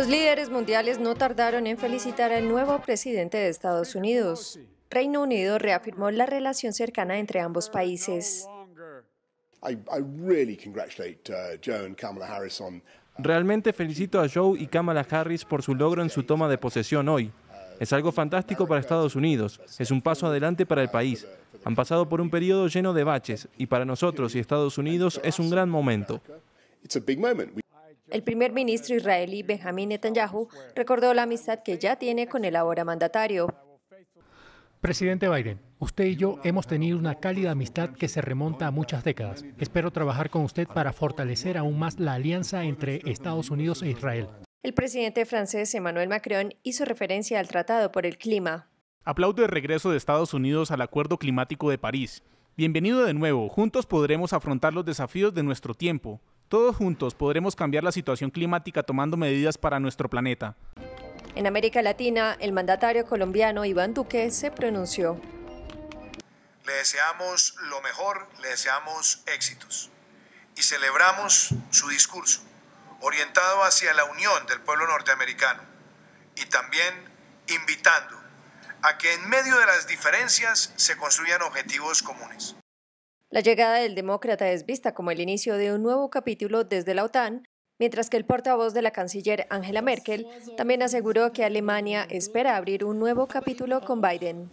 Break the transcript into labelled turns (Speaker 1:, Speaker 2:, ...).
Speaker 1: Los líderes mundiales no tardaron en felicitar al nuevo presidente de Estados Unidos. Reino Unido reafirmó la relación cercana entre ambos países.
Speaker 2: Uh, uh,
Speaker 3: Realmente felicito a Joe y Kamala Harris por su logro en su toma de posesión hoy. Es algo fantástico para Estados Unidos, es un paso adelante para el país. Han pasado por un periodo lleno de baches y para nosotros y Estados Unidos es un gran momento.
Speaker 1: El primer ministro israelí Benjamin Netanyahu recordó la amistad que ya tiene con el ahora mandatario.
Speaker 4: Presidente Biden, usted y yo hemos tenido una cálida amistad que se remonta a muchas décadas. Espero trabajar con usted para fortalecer aún más la alianza entre Estados Unidos e Israel.
Speaker 1: El presidente francés Emmanuel Macron hizo referencia al Tratado por el Clima.
Speaker 5: Aplaudo el regreso de Estados Unidos al Acuerdo Climático de París. Bienvenido de nuevo, juntos podremos afrontar los desafíos de nuestro tiempo, todos juntos podremos cambiar la situación climática tomando medidas para nuestro planeta.
Speaker 1: En América Latina, el mandatario colombiano Iván Duque se pronunció.
Speaker 2: Le deseamos lo mejor, le deseamos éxitos y celebramos su discurso, orientado hacia la unión del pueblo norteamericano y también invitando a que en medio de las diferencias se construyan objetivos comunes.
Speaker 1: La llegada del demócrata es vista como el inicio de un nuevo capítulo desde la OTAN, mientras que el portavoz de la canciller Angela Merkel también aseguró que Alemania espera abrir un nuevo capítulo con Biden.